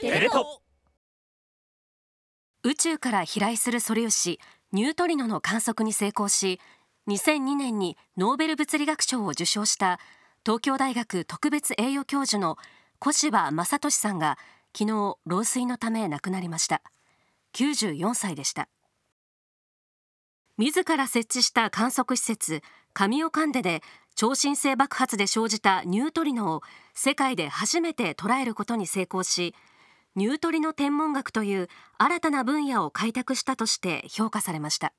テレ東宇宙から飛来する素粒子ニュートリノの観測に成功し2002年にノーベル物理学賞を受賞した東京大学特別栄誉教授の小柴正俊さんが昨日老衰のため亡くなりました94歳でした自ら設置した観測施設神岡んでで超新星爆発で生じたニュートリノを世界で初めて捉えることに成功しニュートリノ天文学という新たな分野を開拓したとして評価されました。